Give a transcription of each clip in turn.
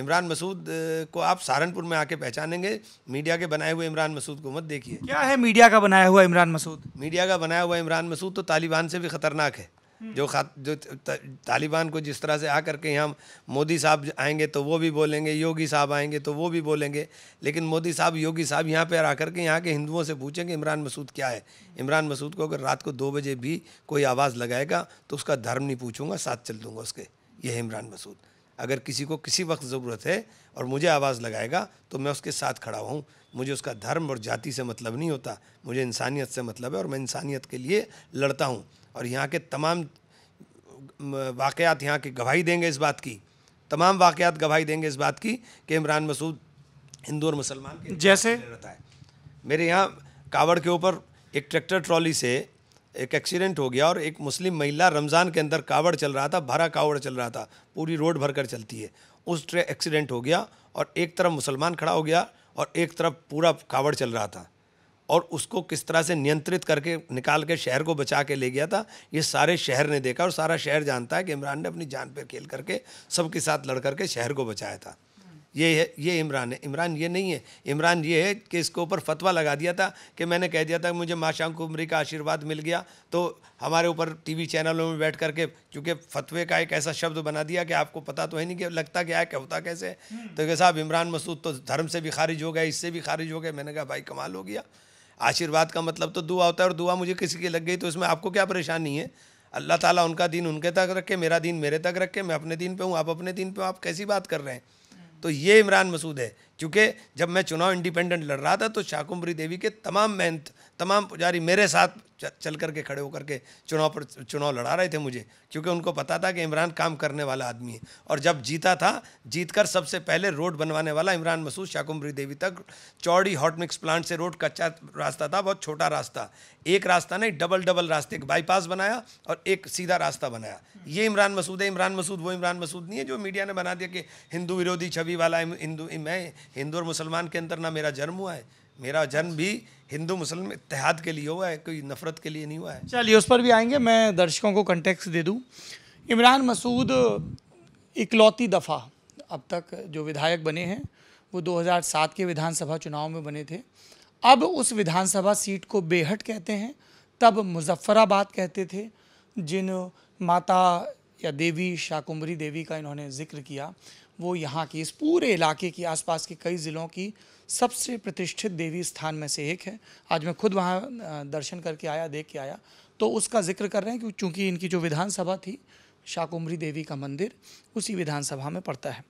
इमरान मसूद को आप सहारनपुर में आके पहचानेंगे मीडिया के बनाए हुए इमरान मसूद को मत देखिए क्या है मीडिया का बनाया हुआ इमरान मसूद मीडिया का बनाया हुआ इमरान मसूद तो तालिबान से भी ख़तरनाक है हम्म। जो खा जो तालिबान को जिस तरह से आ करके यहाँ मोदी साहब आएंगे तो वो भी बोलेंगे योगी साहब आएंगे तो वो भी बोलेंगे लेकिन मोदी साहब योगी साहब यहाँ पर आकर के यहाँ के हिंदुओं से पूछेंगे इमरान मसूद क्या है इमरान मसूद को अगर रात को दो बजे भी कोई आवाज़ लगाएगा तो उसका धर्म नहीं पूछूंगा साथ चल दूंगा उसके यह इमरान मसूद अगर किसी को किसी वक्त ज़रूरत है और मुझे आवाज़ लगाएगा तो मैं उसके साथ खड़ा हूँ मुझे उसका धर्म और जाति से मतलब नहीं होता मुझे इंसानियत से मतलब है और मैं इंसानियत के लिए लड़ता हूँ और यहाँ के तमाम वाक़ात यहाँ के गवाही देंगे इस बात की तमाम वाक़ात गवाही देंगे इस बात की कि इमरान मसूद हिंदू और मुसलमान जैसे रहता है मेरे यहाँ कावड़ के ऊपर एक ट्रैक्टर ट्रॉली से एक एक्सीडेंट हो गया और एक मुस्लिम महिला रमज़ान के अंदर कावड़ चल रहा था भरा कावड़ चल रहा था पूरी रोड भर कर चलती है उस ट्रे एक्सीडेंट हो गया और एक तरफ मुसलमान खड़ा हो गया और एक तरफ पूरा कावड़ चल रहा था और उसको किस तरह से नियंत्रित करके निकाल के शहर को बचा के ले गया था ये सारे शहर ने देखा और सारा शहर जानता है कि इमरान ने अपनी जान पर खेल करके सबके साथ लड़ करके शहर को बचाया था ये है ये इमरान है इमरान ये नहीं है इमरान ये है कि इसके ऊपर फतवा लगा दिया था कि मैंने कह दिया था कि मुझे माशा शाम कुमरी का आशीर्वाद मिल गया तो हमारे ऊपर टीवी चैनलों में बैठ करके क्योंकि फतवे का एक ऐसा शब्द बना दिया कि आपको पता तो है नहीं कि लगता क्या है क्या होता कैसे हम्म। तो क्या साहब इमरान मसूद तो धर्म से भी खारिज हो गए इससे भी खारिज हो गए मैंने कहा भाई कमाल हो गया आशीर्वाद का मतलब तो दुआ होता है और दुआ मुझे किसी की लग गई तो इसमें आपको क्या परेशानी है अल्लाह ताला उनका दिन उनके तक रखे मेरा दीन मेरे तक रखे मैं अपने दिन पे हूँ आप अपने दिन पे हूँ आप कैसी बात कर रहे हैं तो ये इमरान मसूद है क्योंकि जब मैं चुनाव इंडिपेंडेंट लड़ रहा था तो शाकुम्बरी देवी के तमाम मेहनत तमाम पुजारी मेरे साथ चल करके खड़े होकर के चुनाव पर चुनाव लड़ा रहे थे मुझे क्योंकि उनको पता था कि इमरान काम करने वाला आदमी है और जब जीता था जीत कर सबसे पहले रोड बनवाने वाला इमरान मसूद शाकुम्बरी देवी तक चौड़ी हॉट मिक्स प्लांट से रोड कच्चा रास्ता था बहुत छोटा रास्ता एक रास्ता नहीं डबल डबल रास्ते एक बाईपास बनाया और एक सीधा रास्ता बनाया ये इमरान मसूद है इमरान मसूद वो इमरान मसूद नहीं है जो मीडिया ने बना दिया कि हिंदू विरोधी छवि गरीब वाला हिंदू मैं हिंदू और मुसलमान के अंदर ना मेरा जन्म हुआ है मेरा जन्म भी हिंदू मुस्लिम इतिहाद के लिए हुआ है कोई नफरत के लिए नहीं हुआ है चलिए उस पर भी आएंगे मैं दर्शकों को कंटेक्स दे दूँ इमरान मसूद इकलौती दफ़ा अब तक जो विधायक बने हैं वो 2007 के विधानसभा चुनाव में बने थे अब उस विधानसभा सीट को बेहट कहते हैं तब मुजफ्फराबाद कहते थे जिन माता या देवी शाकुम्बरी देवी का इन्होंने जिक्र किया वो यहाँ की इस पूरे इलाके की आसपास के कई ज़िलों की सबसे प्रतिष्ठित देवी स्थान में से एक है आज मैं खुद वहाँ दर्शन करके आया देख के आया तो उसका जिक्र कर रहे हैं क्योंकि चूँकि इनकी जो विधानसभा थी शाकुमरी देवी का मंदिर उसी विधानसभा में पड़ता है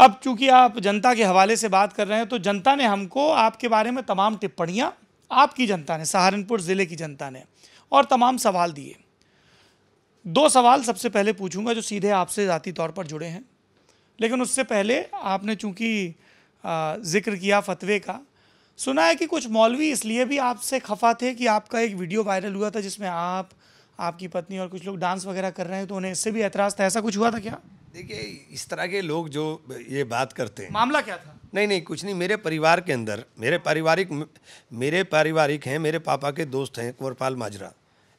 अब चूँकि आप जनता के हवाले से बात कर रहे हैं तो जनता ने हमको आपके बारे में तमाम टिप्पणियाँ आपकी जनता ने सहारनपुर ज़िले की जनता ने और तमाम सवाल दिए दो सवाल सबसे पहले पूछूंगा जो सीधे आपसे ज़ाती तौर पर जुड़े हैं लेकिन उससे पहले आपने चूँकि ज़िक्र किया फतवे का सुना है कि कुछ मौलवी इसलिए भी आपसे खफा थे कि आपका एक वीडियो वायरल हुआ था जिसमें आप आपकी पत्नी और कुछ लोग डांस वगैरह कर रहे हैं तो उन्हें इससे भी एतराज़ था ऐसा कुछ हुआ था क्या देखिए इस तरह के लोग जो ये बात करते हैं मामला क्या था नहीं नहीं कुछ नहीं मेरे परिवार के अंदर मेरे पारिवारिक मेरे पारिवारिक हैं मेरे पापा के दोस्त हैं कुंवरपाल माजरा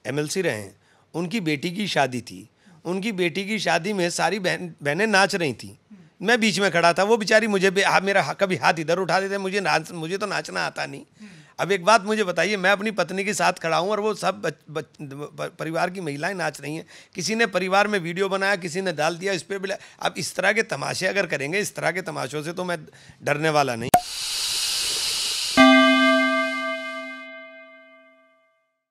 एमएलसी रहे हैं उनकी बेटी की शादी थी उनकी बेटी की शादी में सारी बहन बहनें नाच रही थी मैं बीच में खड़ा था वो बेचारी मुझे भी हाँ मेरा कभी हाथ इधर उठा देते मुझे नाच मुझे तो नाचना आता नहीं हम्म। अब एक बात मुझे बताइए मैं अपनी पत्नी के साथ खड़ा हूँ और वो सब बच, बच, परिवार की महिलाएं नाच रही हैं किसी ने परिवार में वीडियो बनाया किसी ने डाल दिया इस पर अब इस तरह के तमाशे अगर करेंगे इस तरह के तमाशों से तो मैं डरने वाला नहीं